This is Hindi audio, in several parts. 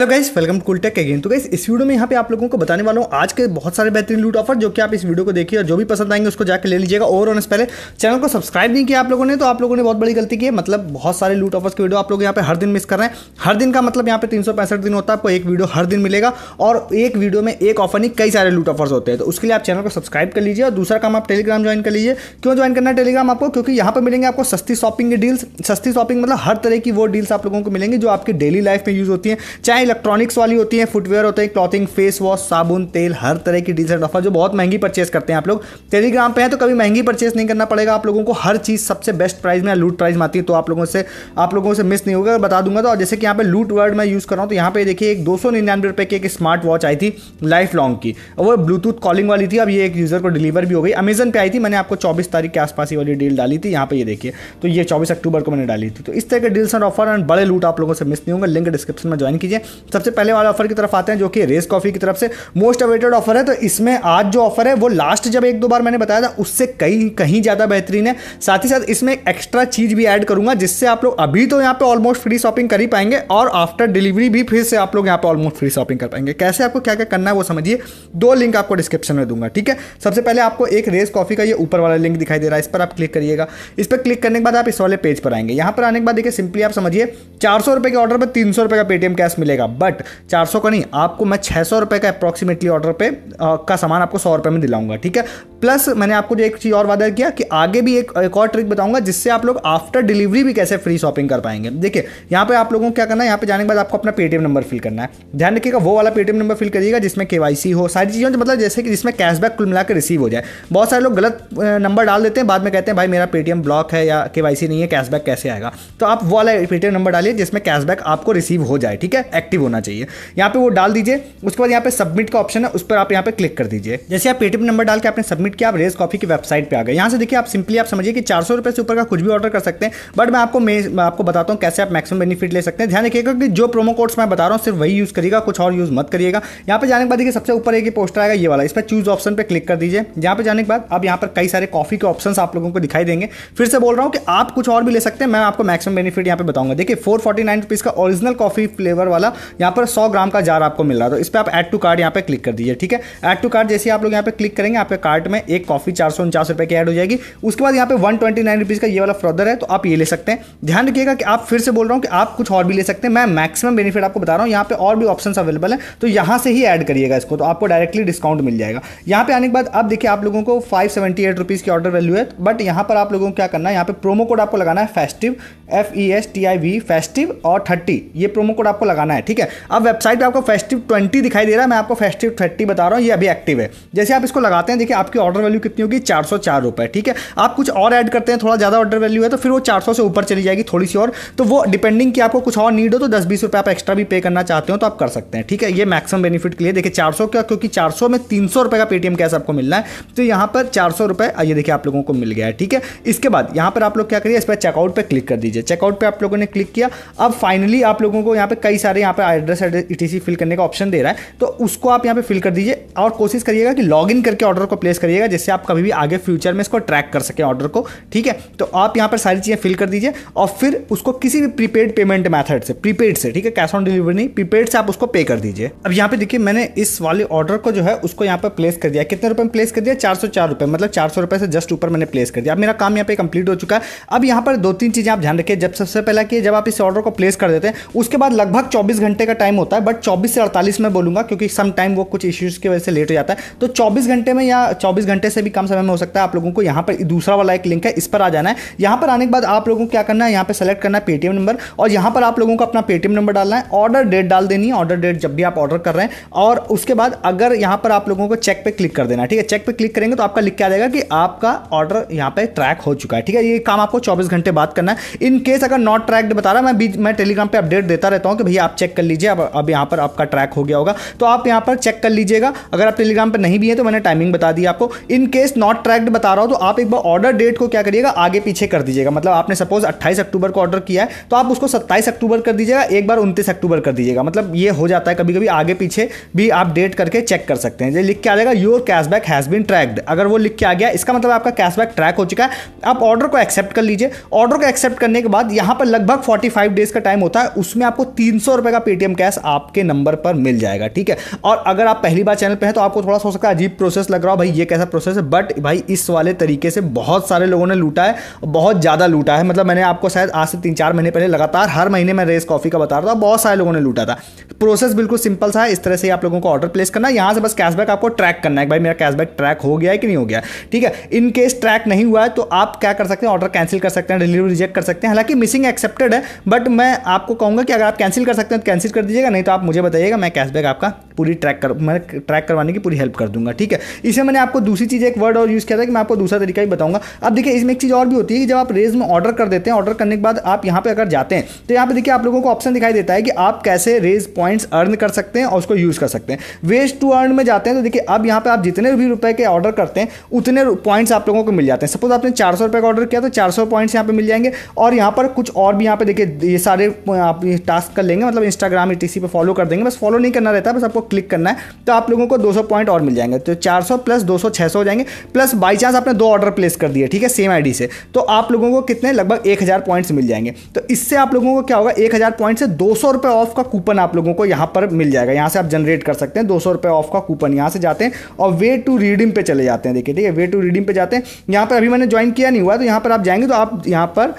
Hello guys welcome to tech again तो गाइस इस वीडियो में यहाँ पे आप लोगों को बताने वाला हूँ आज के बहुत सारे बेहतरीन लूट ऑफर जो कि आप इस वीडियो को देखिए और जो भी पसंद आएंगे उसको जाकर ले लीजिएगा और उन्हें पहले चैनल को सब्सक्राइब नहीं किया आप लोगों ने तो आप लोगों ने बहुत बड़ी गलती की है मतलब बहुत सारे लूट ऑफर्स की वीडियो आप लोग यहाँ पर हर दिन मिस कर रहे हैं हर दिन का मतलब यहाँ पे तीन दिन होता है आपको एक वीडियो हर दिन मिलेगा और एक वीडियो में एक ऑफर नहीं कई सारे लूट ऑफर्स होते हैं तो उसके लिए आप चैनल को सब्सक्राइब कर लीजिए और दूसरा काम आप टेलीग्राम ज्वाइन कर लीजिए क्यों ज्वाइन करना है टेलीग्राम आपको क्योंकि यहाँ पर मिलेंगे आपको सस्ती शॉपिंग की डील्स सस्ती शॉपिंग मतलब हर तरह की वो डील्स आप लोगों को मिलेंगी जो आपकी डेली लाइफ में यूज होती है चाहे इलेक्ट्रॉनिक्स वाली होती है फुटवेयर होते हैं क्लॉथिंग फेस वॉश साबुन तेल हर तरह की डिसेंट ऑफर जो बहुत महंगी परचेस करते हैं आप लोग टेलीग्राम पे हैं तो कभी महंगी परचेस नहीं करना पड़ेगा आप लोगों को हर चीज़ सबसे बेस्ट प्राइस में लूट प्राइस में आती है तो आप लोगों से आप लोगों से मिस नहीं होगा बता दूंगा तो जैसे कि यहाँ पे लूट वर्ड मैं यूज़ कर रहा हूँ तो यहाँ पे देखिए एक दो सौ निन्यानवे रुपये की एक स्मार्ट वॉच आई थी लाइफ लॉन्ग की वो ब्लूटूथ कॉलिंग वाली थी अब ये एक यूज़र को डिलीवर भी हो गई अमेजन पे आई थी मैंने आपको चौबीस तारीख के आसपास ही वाली डील डाली थी यहाँ पे ये देखिए तो ये चौबीस अक्टूबर को मैंने डाली थी तो इस तरह के डील्स एंड ऑफर एंड बड़े लूट आप लोगों से मिस नहीं होंगे लिंक डिस्क्रिप्शन में ज्वाइन कीजिए सबसे पहले वाले ऑफर की तरफ आते हैं जो कि रेस कॉफी की तरफ से मोस्ट अवेटेड ऑफर है तो इसमें आज जो ऑफर है वो लास्ट जब एक दो बार मैंने बताया था उससे कहीं कहीं ज़्यादा बेहतरीन है साथ ही साथ इसमें एक्स्ट्रा चीज़ भी ऐड करूंगा जिससे आप लोग अभी तो यहाँ पे ऑलमोस्ट फ्री शॉपिंग कर ही पाएंगे और आफ्टर डिलीवरी भी फिर से आप लोग यहाँ पे ऑलमोस्ट फ्री शॉपिंग कर पाएंगे कैसे आपको क्या क्या करना है वो समझिए दो लिंक आपको डिस्क्रिप्शन में दूंगा ठीक है सबसे पहले आपको एक रेस कॉफी का ये ऊपर वाला लिंक दिखाई दे रहा है इस पर आप क्लिक करिएगा इस पर क्लिक करने के बाद आप इस वाले पेज पर आएंगे यहाँ पर आने के बाद देखिए सिंपली आप समझिए चार सौ के ऑर्डर पर तीन सौ का पेटीएम कैश मिलेगा जाएगा बट चार का नहीं आपको मैं छः सौ रुपये का अप्रॉक्सीमेटली ऑर्डर पे आ, का सामान आपको सौ रुपये में दिलाऊंगा ठीक है प्लस मैंने आपको जो एक चीज़ और वादा किया कि आगे भी एक एक और ट्रिक बताऊंगा जिससे आप लोग आफ्टर डिलीवरी भी कैसे फ्री शॉपिंग कर पाएंगे देखिए यहाँ पे आप लोगों को क्या करना है यहाँ पे जाने के बाद आपको अपना पेटीएम नंबर फिल करना है ध्यान रखिएगा वो वाला पेटीएम नंबर फिल करिएगा जिसमें के हो सारी से मतलब जैसे कि जिसमें कैशबैक कुल मिलाकर रिसीव हो जाए बहुत सारे लोग गलत नंबर डाल देते हैं बाद में कहते हैं भाई मेरा पेटीएम ब्लॉक है या के नहीं है कैशबैक कैसे आएगा तो आप वो वाला पेटीएम नंबर डालिए जिसमें कैशबैक आपको रिसीव हो जाए ठीक है एक्टिव एक्टिव होना चाहिए यहाँ पे वो डाल दीजिए उसके बाद यहाँ पे सबमिट का ऑप्शन है उस पर आप यहाँ पे क्लिक कर दीजिए जैसे आप पेटीएम नंबर डाल के आपने सबमिट किया आप कॉफी की वेबसाइट पर आ गए यहाँ से देखिए आप सिंपली आप समझिए कि चार सौ से ऊपर का कुछ भी ऑर्डर कर सकते हैं बट मैं आपको मैं आपको बताता हूँ कैसे आप मैक्सिमम बेनिफिट ले सकते हैं ध्यान रखिएगा कि जो प्रोमो कोड्स मैं बता रहा हूँ सिर्फ वही यूज़ करिएगा कुछ और यूज़ मत करिएगा यहाँ पर जाने के बाद देखिए सबसे ऊपर एक पोस्टर आएगा ये वाला इस पर चूज ऑप्शन पर क्लिक कर दीजिए यहाँ पर जाने के बाद अब यहाँ पर कई सारे कॉफी के ऑप्शन आप लोगों को दिखाई देंगे फिर से बोल रहा हूँ कि आप कुछ और भी ले सकते हैं मैं आपको मैक्सिमम बेनिफिट यहाँ पे बताऊंगा देखिए फोर फोर्टी नाइन रुपीज़ का ओरिजिनल कॉफी फ्लेवर वाला यहाँ पर सौ ग्राम का जार आपको मिल रहा था तो इस पर आप ऐड टू कार्ड यहाँ पर क्लिक कर दीजिए ठीक है ऐड टू कार्ड जैसे आप लोग यहाँ पर क्लिक करेंगे आपके कार्ट में एक कॉफी चार सौ उनचास रुपये की एड हो जाएगी उसके बाद यहाँ पे वन ट्वेंटी नाइन रुपीज़ का ये वाला फर्दर है तो आप ये ले सकते हैं ध्यान रखिएगा कि आप फिर से बोल रहा हूँ कि आप कुछ और भी ले सकते हैं मैं मैक्सिमम बेनिफिट आपको बता रहा हूँ यहाँ पे और भी ऑप्शन अवेलेबल है तो यहाँ से ही ऐड करिएगा इसको तो आपको डायरेक्टली डिस्काउंट मिल जाएगा यहाँ पे आने के बाद अब देखिए आप लोगों को फाइव सेवेंटी एट रुपीज़ की ऑर्डर वैल्यू है बट यहाँ पर आप लोगों को क्या करना है यहाँ पे प्रोमो कोड आपको लगाना है festive F E S T I V festive और थर्टी ये प्रोमो कोड आपको लगाना है ठीक ठीक है अब वेबसाइट पर आपको फेस्टिव ट्वेंटी दिखाई दे रहा है मैं आपको फेस्टिव थर्टी बता रहा हूँ ये अभी एक्टिव है जैसे आप इसको लगाते हैं देखिए आपकी ऑर्डर वैल्यू कितनी होगी चार सौ चार रुपये ठीक है आप कुछ और ऐड करते हैं थोड़ा ज़्यादा ऑर्डर वैल्यू है तो फिर वो चार सौ से ऊपर चली जाएगी थोड़ी सी और तो वो डिपेंडिंग कि आपको कुछ और नीड हो तो दस बीस रुपये आप एक्स्ट्रा भी पे करना चाहते हो तो आप कर सकते हैं ठीक है ये मैक्सिमम बेनिफिट के लिए देखिए चार सौ का क्योंकि चार सौ में तीन सौ रुपये का पेटीएम कैश आपको मिलना है तो यहाँ पर चार सौ रुपये देखिए आप लोगों को मिल गया है ठीक है इसके बाद यहाँ पर आप लोग क्या करिए इस पर चेकआउट पर क्लिक कर दीजिए चेकआउट पर आप लोगों ने क्लिक किया अब फाइनली आप लोगों को यहाँ पर कई सारे यहाँ पे एड्रेस एड्रेस ई फिल करने का ऑप्शन दे रहा है तो उसको आप यहाँ पे फिल कर दीजिए और कोशिश करिएगा कि लॉग इन करके ऑर्डर को प्लेस करिएगा जिससे आप कभी भी आगे फ्यूचर में इसको ट्रैक कर सकें ऑर्डर को ठीक है तो आप यहाँ पर सारी चीज़ें फिल कर दीजिए और फिर उसको किसी भी प्रीपेड पेमेंट मैथड से प्रीपेड से ठीक है कैश ऑन डिलीवरी नहीं प्रीपेड से आप उसको पे कर दीजिए अब यहाँ पे देखिए मैंने इस वाले ऑर्डर को जो है उसको यहाँ पर प्लेस कर दिया कितने रुपये में प्लेस कर दिया चार सौ चार रुपये मतलब चार सौ से जस्ट ऊपर मैंने प्लेस कर दिया अब मेरा काम यहाँ पर कंप्लीट हो चुका है अब यहाँ पर दो तीन चीज़ें आप ध्यान रखिए जब सबसे पहला कि जब आप इस ऑर्डर को प्लेस कर देते हैं उसके बाद लगभग चौबीस घंटे का टाइम होता है बट 24 से 48 में बोलूंगा क्योंकि सम टाइम वो कुछ इश्यूज़ की वजह से लेट हो जाता है तो 24 घंटे में या 24 घंटे से भी कम समय में हो सकता है आप लोगों को यहाँ पर दूसरा वाला एक लिंक है इस पर आ जाना है यहाँ पर आने के बाद आप लोगों को क्या करना है यहाँ पर सेलेक्ट करना है पेटीएम नंबर और यहाँ पर आप लोगों को अपना पेटीएम नंबर डालना है ऑर्डर डेट डाल देनी है ऑर्डर डेट जब भी आप ऑर्डर कर रहे हैं और उसके बाद अगर यहाँ पर आप लोगों को चेक पर क्लिक कर देना ठीक है चेक पर क्लिक करेंगे तो आपका लिख के आ जाएगा कि आपका ऑर्डर यहाँ पर ट्रैक हो चुका है ठीक है ये काम आपको चौबीस घंटे बाद करना है इनकेस अगर नॉट ट्रैक्ड बता रहा है मैं मैं टेलीग्राम पर अपडेट देता रहता हूँ कि भैया आप चेक कर लीजिए अब अब यहाँ पर आपका ट्रैक हो गया होगा तो आप यहाँ पर चेक कर लीजिएगा अगर आप टेलीग्राम पर नहीं भी हैं तो मैंने टाइमिंग बता दी आपको इन केस नॉट ट्रैक्ड बता रहा हूँ तो आप एक बार ऑर्डर डेट को क्या करिएगा आगे पीछे कर दीजिएगा मतलब आपने सपोज अट्ठाईस अक्टूबर को ऑर्डर किया है तो आप उसको सत्ताईस अक्टूबर कर दीजिएगा एक बार उनतीस अक्टूबर कर दीजिएगा मतलब ये हो जाता है कभी कभी आगे पीछे भी आप डेट करके चेक कर सकते हैं लिख के आ जाएगा your cashback has been tracked अगर वो लिख के आ गया इसका मतलब आपका कैशबैक ट्रैक हो चुका है आप ऑर्डर को एक्सेप्ट कर लीजिए ऑर्डर को एक्सेप्ट करने के बाद यहाँ पर लगभग 45 डेज का टाइम होता है उसमें आपको तीन सौ रुपए का पेटीएम कैश आपके नंबर पर मिल जाएगा ठीक है और अगर आप पहली बार चैनल पर हैं तो आपको थोड़ा सा हो सकता है अजीब प्रोसेस लग रहा हो भाई ये कैसा प्रोसेस है बट भाई इस वाले तरीके से बहुत सारे लोगों ने लूटा है बहुत ज़्यादा लूटा है मतलब मैंने आपको शायद आज से तीन चार महीने पहले लगातार हर महीने मैं रेस कॉफ़ी का बता रहा था बहुत सारे लोगों ने लूटा था प्रोसेस बिल्कुल सिंपल सा है इस तरह से आप लोगों को ऑर्डर प्लेस करना है यहाँ से बस कैशबैक आपको ट्रैक करना है भाई मेरा कैशबैक ट्रैक हो गया है कि नहीं हो गया ठीक है इन केस ट्रैक नहीं हुआ है तो आप क्या कर सकते हैं ऑर्डर कैंसिल कर सकते हैं डिलीवरी रिजेक्ट कर सकते हैं हालांकि मिसिंग एक्सेप्टेड है बट मैं आपको कहूंगा कि अगर आप कैंसिल कर सकते हैं तो कैंसिल कर दीजिएगा नहीं तो आप मुझे बताइएगा मैं कैशबैक आपका पूरी ट्रैक कर मैं ट्रैक करवाने की पूरी हेल्प कर दूंगा ठीक है इसे मैंने आपको दूसरी चीज़ एक वर्ड और यूज़ किया था कि मैं आपको दूसरा तरीका भी बताऊंगा अब देखिए इसमें एक चीज़ और भी होती है कि जब आप रेज में ऑर्डर कर देते हैं ऑर्डर करने के बाद आप यहाँ पर अगर जाते हैं तो यहाँ पर देखिए आप लोगों को ऑप्शन दिखाई देता है कि आप कैसे रेज पॉइंट्स अर्न कर सकते हैं और उसको यूज़ कर सकते हैं वेज टू अर्न में जाते हैं तो देखिए अब यहाँ पर आप जितने भी रुपये के ऑर्डर करते हैं उतने पॉइंट्स आप लोगों को मिल जाते हैं सपोज आपने चार सौ का ऑर्डर किया तो चार सौ पॉइंट्स यहाँ पर मिल जाएंगे और यहाँ पर कुछ और भी यहाँ पर देखिए ये सारे आप टास्क कर लेंगे मतलब इंस्टा इंस्टाग्राम ई टी पे फॉलो कर देंगे बस फॉलो नहीं करना रहता बस आपको क्लिक करना है तो आप लोगों को 200 पॉइंट और मिल जाएंगे तो 400 प्लस 200 600 हो जाएंगे प्लस बाई चांस आपने दो ऑर्डर प्लेस कर दिए ठीक है सेम आईडी से तो आप लोगों को कितने लगभग एक हज़ार पॉइंट्स मिल जाएंगे तो इससे आप लोगों को क्या होगा एक हज़ार पॉइंट से दो सौ रुपये ऑफ का कूपन आप लोगों को यहाँ पर मिल जाएगा यहाँ से आप जनरेट कर सकते हैं दो सौ रुपये ऑफ का कूपन यहाँ से जाते हैं और वे टू रीडिंग पे चले जाते हैं देखिए ठीक है वे टू रीडिंग पे जाते हैं यहाँ पर अभी मैंने ज्वाइन किया नहीं हुआ तो यहाँ पर आप जाएंगे तो आप यहाँ पर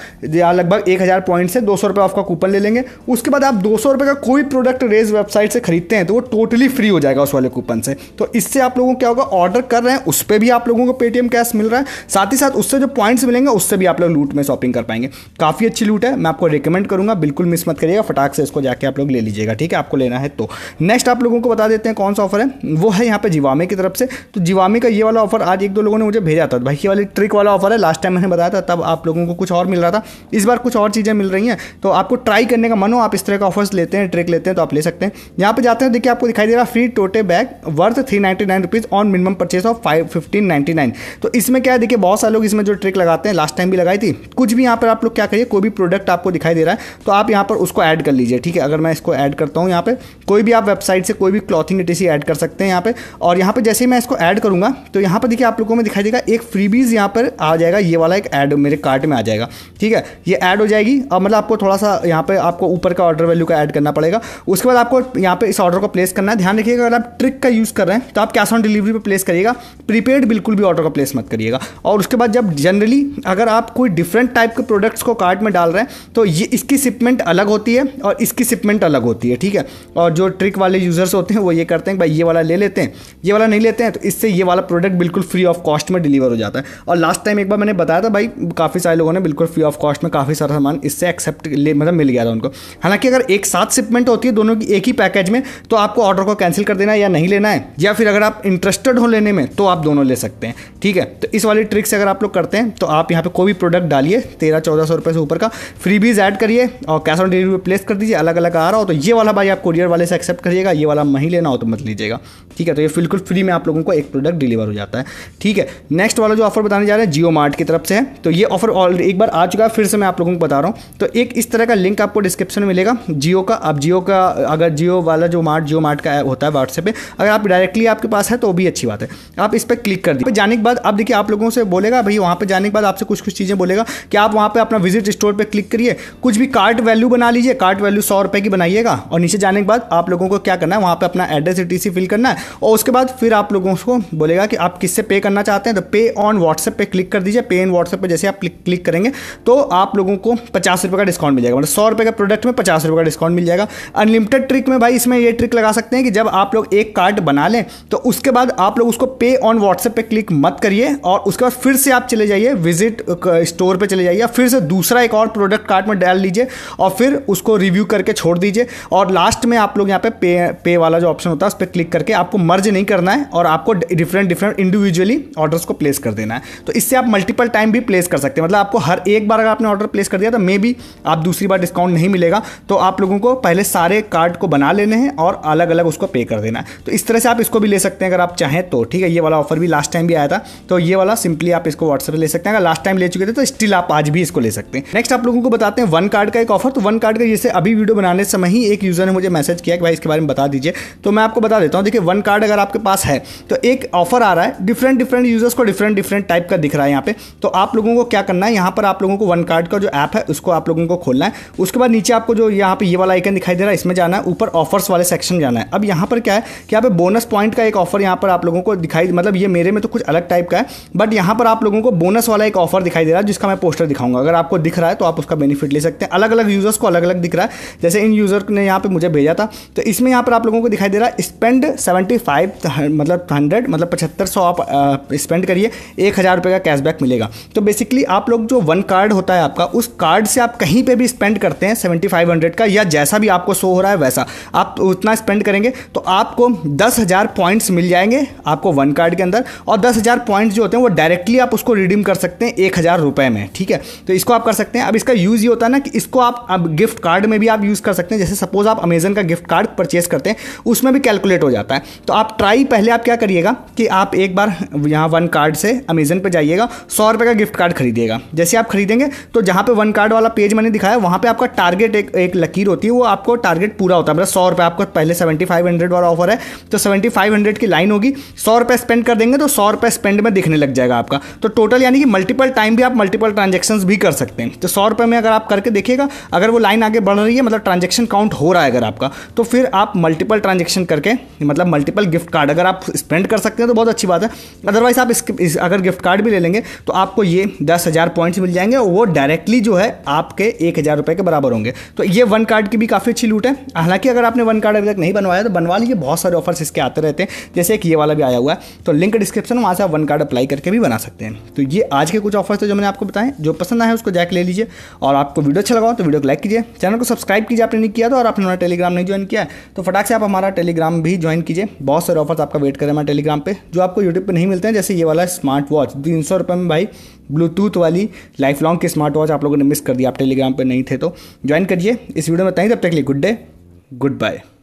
लगभग एक हज़ार पॉइंट से दो ऑफ का कूपन ले लेंगे उसके बाद आप दो का कोई प्रोडक्ट रेज वेबसाइट से खरीदते हैं तो वो टोटली फ्री हो जाएगा उस वाले कूपन से तो इससे आप लोगों को क्या होगा ऑर्डर कर रहे हैं उस पर भी आप लोगों को पेटीएम कैश मिल रहा है साथ ही साथ उससे जो पॉइंट्स मिलेंगे उससे भी आप लोग लूट में शॉपिंग कर पाएंगे काफ़ी अच्छी लूट है मैं आपको रिकमेंड करूंगा बिल्कुल मिस मत करिएगा फटाक से इसको जाके आप लोग ले लीजिएगा ठीक है आपको लेना है तो नेक्स्ट आप लोगों को बता देते हैं कौन सा ऑफर है वो है यहाँ पे जीवामे की तरफ से तो जीवामे का ये वाला ऑफर आज एक दो लोगों ने मुझे भेजा था भाई ये वाली ट्रिक वाला ऑफर है लास्ट टाइम मैंने बताया था तब आप लोगों को कुछ और मिल रहा था इस बार कुछ और चीज़ें मिल रही हैं तो आपको ट्राई करने का मन हो आप इस तरह का ऑफर्स लेते हैं है ट्रिक लेते हैं तो आप ले सकते हैं यहाँ पर जाते हैं देखिए आपको दिखाई दे रहा free tote bag worth three ninety on minimum purchase of five तो इसमें क्या है देखिए बहुत सारे लोग इसमें जो ट्रिक लगाते हैं लास्ट टाइम भी लगाई थी कुछ भी यहाँ पर आप लोग क्या करिए कोई भी प्रोडक्ट आपको दिखाई दे रहा है तो आप यहाँ पर उसको ऐड कर लीजिए ठीक है अगर मैं इसको ऐड करता हूँ यहाँ पर कोई भी आप वेबसाइट से कोई भी क्लॉथिंग टी ऐड कर सकते हैं यहाँ पर और यहाँ पर जैसे ही मैं इसको ऐड करूँगा तो यहाँ पर देखिए आप लोगों में दिखाई देगा एक फ्रीबीज यहाँ पर आ जाएगा ये वाला एक ऐड मेरे कार्ट में आ जाएगा ठीक है ये ऐड हो जाएगी अब मतलब आपको थोड़ा सा यहाँ पर आपको ऊपर का ऑर्डर वैल्यू का ऐड करना करना पड़ेगा उसके बाद आपको यहाँ पे इस ऑर्डर को प्लेस करना है ध्यान रखिएगा अगर आप ट्रिक का यूज़ कर रहे हैं तो आप कैश ऑन डिलीवरी पर प्लेस करिएगा प्रीपेड बिल्कुल भी ऑर्डर का प्लेस मत करिएगा और उसके बाद जब जनरली अगर आप कोई डिफरेंट टाइप के प्रोडक्ट्स को कार्ट में डाल रहे हैं तो ये इसकी शिपमेंट अलग होती है और इसकी शिपमेंट अलग होती है ठीक है और जो ट्रिक वाले यूज़र्स होते हैं वो ये करते हैं भाई ये वाला ले लेते हैं ये वाला नहीं लेते हैं तो इससे ये वाला प्रोडक्ट बिल्कुल फ्री ऑफ कॉस्ट में डिलीवर हो जाता है और लास्ट टाइम एक बार मैंने बताया था भाई काफ़ी सारे लोगों ने बिल्कुल फ्री ऑफ कॉस्ट में काफ़ी सारा सामान इससे एक्सेप्ट मतलब मिल गया था उनको हालांकि अगर एक साथ शिपमेंट होती है दोनों की एक ही पैकेज में तो आपको ऑर्डर को कैंसिल कर देना है या नहीं लेना है या फिर अगर आप इंटरेस्टेड हो लेने में तो आप दोनों ले सकते हैं ठीक है तो इस वाली ट्रिक से अगर आप लोग करते हैं तो आप यहाँ पर कोई भी प्रोडक्ट डालिए तेरह चौदह सौ रुपये से ऊपर का फ्री बीज ऐड करिए और कैश ऑन डिलीवरी प्लेस कर दीजिए अलग अलग आ रहा हो तो ये वाला भाई आप कुरियर वाले से एक्सेप्ट करिएगा ये वाला नहीं लेना हो तो मत लीजिएगा ठीक है तो ये बिल्कुल फ्री में आप लोगों को एक प्रोडक्ट डिलीवर हो जाता है ठीक है नेक्स्ट वाला जो ऑफर बताने जा रहे हैं जियो मार्ट की तरफ से है तो ये ऑफर ऑलरेडी एक बार आ चुका है फिर से मैं आप लोगों को बता रहा हूँ तो एक इस तरह का लिंक आपको डिस्क्रिप्शन में मिलेगा जियो का आप जियो का अगर जियो वाला जो मार्ट जियो मार्ट का होता है व्हाट्सएप पे अगर आप डायरेक्टली आपके पास है तो भी अच्छी बात है आप इस पर क्लिक कर दिए जाने के बाद अब देखिए आप लोगों से बोलेगा भाई वहाँ पर जाने के बाद आपसे कुछ कुछ चीज़ें बोलेगा कि आप वहाँ पर अपना विजिट स्टोर पर क्लिक करिए कुछ भी कार्ट वैल्यू बना लीजिए कार्ट वैल्यू सौ रुपये की बनाइएगा और नीचे जाने के बाद आप लोगों को क्या करना है वहाँ पर अपना एड्रेस टी फिल करना है और उसके बाद फिर आप लोगों को बोलेगा कि आप किससे पे करना चाहते हैं तो पे ऑन व्हाट्सएप पे क्लिक कर दीजिए पे इन व्हाट्सएप पे जैसे आप क्लिक करेंगे तो आप लोगों को पचास रुपये का डिस्काउंट मिल जाएगा मतलब सौ रुपये का प्रोडक्ट में पचास रुपये का डिस्काउंट मिल जाएगा जाएगा अनलिमिटेड ट्रिक में भाई इसमें ये ट्रिक लगा सकते हैं कि जब आप लोग एक कार्ड बना लें तो उसके बाद आप लोग उसको पे ऑन व्हाट्सएप पे क्लिक मत करिए और उसके बाद फिर से आप चले जाइए विजिट स्टोर पर चले जाइए फिर से दूसरा एक और प्रोडक्ट कार्ड में डाल लीजिए और फिर उसको रिव्यू करके छोड़ दीजिए और लास्ट में आप लोग यहाँ पे पे पे वाला जो ऑप्शन होता है उस पर क्लिक करके आपको मर्ज नहीं करना है और आपको डिफरेंट डिफरेंट इंडिविजुअली ऑर्डर्स को प्लेस कर देना है तो इससे आप मल्टीपल टाइम भी प्लेस कर सकते हैं मतलब आपको हर एक बार अगर आपने ऑर्डर प्लेस कर दिया तो मे बी आप दूसरी बार डिस्काउंट नहीं मिलेगा तो आप लोगों को पहले सारे कार्ड को बना लेने हैं और अलग अलग उसको पे कर देना है तो इस तरह से आप इसको भी ले सकते हैं अगर आप चाहें तो ठीक है ये वाला ऑफर भी लास्ट टाइम भी आया था तो ये वाला सिंपली आप इसको व्हाट्सएप ले सकते हैं अगर लास्ट टाइम ले चुके थे तो स्टिल आप आज भी इसको ले सकते हैं नेक्स्ट आप लोगों को बताते हैं वन कार्ड का एक ऑफर तो वन कार्ड का जैसे अभी वीडियो बनाने समय ही एक यूज़र ने मुझे मैसेज किया कि भाई इसके बारे में बता दीजिए तो मैं आपको बता देता हूँ देखिए वन कार्ड अगर आपके पास है तो एक ऑफर आ रहा है डिफरेंट डिफरेंट यूजर्स को डिफरेंट डिफरेंट टाइप का दिख रहा है यहाँ पे तो आप लोगों को क्या करना है यहाँ पर आप लोगों को वन कार्ड का जो ऐप है उसको आप लोगों को खोलना है उसके बाद नीचे आपको जो यहाँ पे ये वाला आइकन दिखाई दे रहा है इसमें जाना है ऊपर ऑफर्स वाले सेक्शन जाना है अब यहाँ पर क्या है कि यहाँ पे बोनस पॉइंट का एक ऑफर यहाँ पर आप लोगों को दिखाई मतलब ये मेरे में तो कुछ अलग टाइप का है बट यहाँ पर आप लोगों को बोनस वाला एक ऑफर दिखाई दे रहा है जिसका मैं पोस्टर दिखाऊंगा अगर आपको दिख रहा है तो आप उसका बेनिफिट ले सकते हैं अलग अलग यूजर्स को अलग अलग दिख रहा है जैसे इन यूजर ने यहाँ पर मुझे भेजा था तो इसमें यहाँ पर आप लोगों को दिखाई दे रहा है स्पेंड सेवेंटी मतलब हंड्रेड मतलब पचहत्तर सौ आप स्पेंड करिए एक हज़ार का कैशबैक मिलेगा तो बेसिकली आप लोग जो वन कार्ड होता है आपका उस कार्ड से आप कहीं पर भी स्पेंड करते हैं सेवेंटी फाइव हंड्रेड का या जैसा भी भी आपको शो हो रहा है वैसा आप उतना स्पेंड करेंगे तो आपको दस हज़ार पॉइंट्स मिल जाएंगे आपको वन कार्ड के अंदर और दस हज़ार पॉइंट्स जो होते हैं वो डायरेक्टली आप उसको रिडीम कर सकते हैं एक हज़ार रुपये में ठीक है तो इसको आप कर सकते हैं अब इसका यूज़ ये होता है ना कि इसको आप अब गिफ्ट कार्ड में भी आप यूज़ कर सकते हैं जैसे सपोज़ आप अमेजन का गिफ्ट कार्ड परचेस करते हैं उसमें भी कैलकुलेट हो जाता है तो आप ट्राई पहले आप क्या करिएगा कि आप एक बार यहाँ वन कार्ड से अमेजन पर जाइएगा सौ रुपये का गिफ्ट कार्ड खरीदिएगा जैसे आप खरीदेंगे तो जहाँ पर वन कार्ड वाला पेज मैंने दिखाया वहाँ पर आपका टारगेट एक, एक लकीर होती है वो आप आपको टारगेट पूरा होता है मतलब सौ रुपये आपको पहले सेवेंटी फाइव हंड्रेड वाला ऑफर है तो सेवेंटी फाइव हंड्रेड की लाइन होगी सौ रुपये स्पेंड कर देंगे तो सौ रुपये स्पेंड में दिखने लग जाएगा आपका तो टोटल यानी कि मल्टीपल टाइम भी आप मल्टीपल ट्रांजेक्शन भी कर सकते हैं तो सौ रुपये में अगर आप करके देखिएगा अगर वो लाइन आगे बढ़ रही है मतलब ट्रांजेक्शन काउंट हो रहा है अगर आपका तो फिर आप मल्टीपल ट्रांजेक्शन करके मतलब मल्टीपल गिफ्ट कार्ड अगर आप स्पेंड कर सकते हैं तो बहुत अच्छी बात है अदरवाइज आप अगर गिफ्ट कार्ड भी ले लेंगे तो आपको ये दस हज़ार पॉइंट्स मिल जाएंगे वो डायरेक्टली जो है आपके एक हज़ार रुपये के बराबर होंगे तो ये वन कार्ड की भी काफ़ी काफ़ी अच्छी लूट है हालांकि अगर आपने वन कार्ड अभी तक नहीं बनवाया तो बनवा लीजिए बहुत सारे ऑफर्स इसके आते रहते हैं जैसे एक ये वाला भी आया हुआ है तो लिंक डिस्क्रिप्शन वहाँ से आप वन कार्ड अप्लाई करके भी बना सकते हैं तो ये आज के कुछ ऑफर्स थे जो मैंने आपको बताएं जो पसंद आए उसको जैक ले लीजिए और आपको वीडियो अच्छा लगाओ तो वीडियो को लाइक कीजिए चैनल को सब्सक्राइब कीजिए आपने नहीं किया तो और आपने हमारा टेलीग्राम नहीं ज्वाइन किया तो फटाक से आप हमारा टेलीग्राम भी ज्वाइन कीजिए बहुत सारे ऑफर्स आपका वेट करें हमारे टेलीग्राम पर जो आपको यूट्यूब पर नहीं मिलते हैं जैसे ये वाला स्मार्ट वॉच तीन सौ रुपये में भाई ब्लूटूथ वाली लाइफ लॉन्ग की स्मार्ट वॉच आप लोगों ने मिस कर दिया आप टेलीग्राम पर नहीं थे तो ज्वाइन करिए इस वीडियो में बताइए तब perfectly good day. Goodbye.